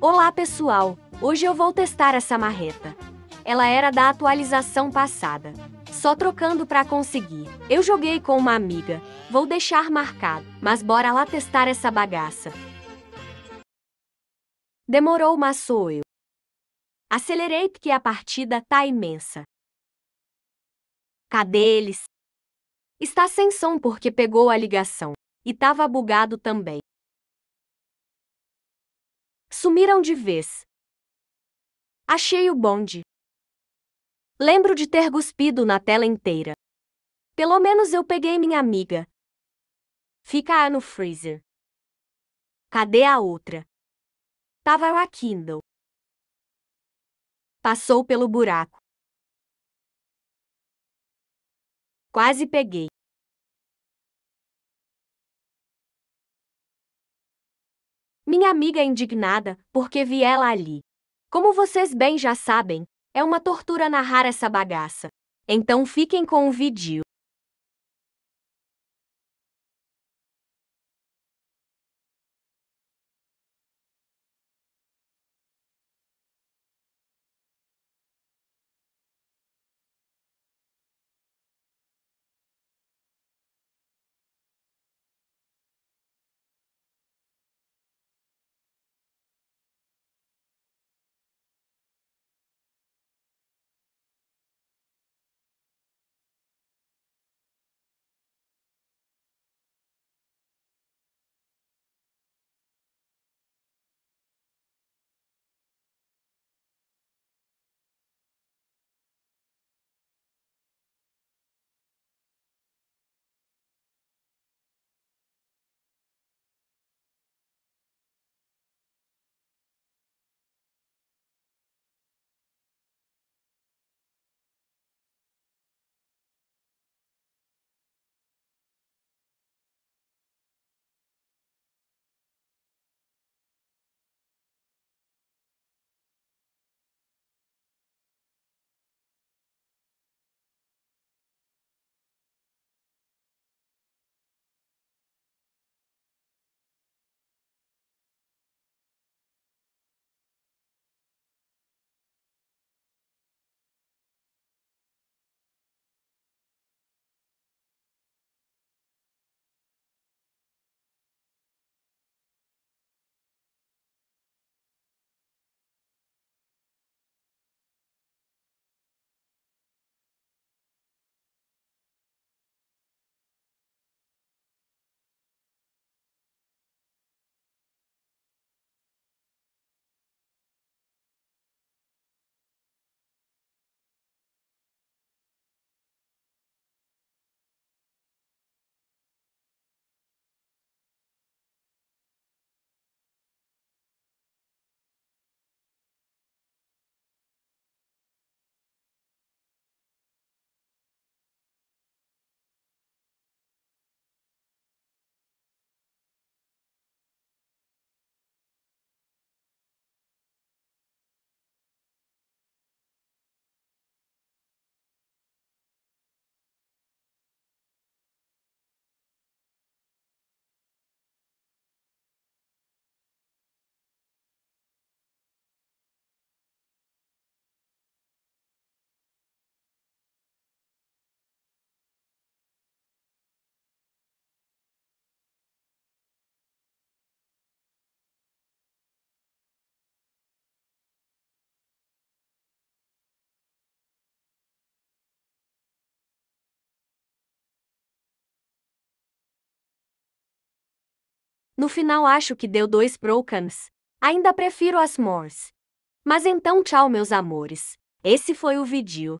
Olá pessoal, hoje eu vou testar essa marreta. Ela era da atualização passada. Só trocando para conseguir. Eu joguei com uma amiga. Vou deixar marcado, mas bora lá testar essa bagaça. Demorou, mas sou eu. Acelerei porque a partida tá imensa. Cadê eles? Está sem som porque pegou a ligação. E tava bugado também. Sumiram de vez. Achei o bonde. Lembro de ter cuspido na tela inteira. Pelo menos eu peguei minha amiga. Fica a no freezer. Cadê a outra? Tava a Kindle. Passou pelo buraco. Quase peguei. Minha amiga é indignada porque vi ela ali. Como vocês bem já sabem, é uma tortura narrar essa bagaça. Então fiquem com o vídeo. No final acho que deu dois brocans. Ainda prefiro as mors. Mas então tchau meus amores. Esse foi o vídeo.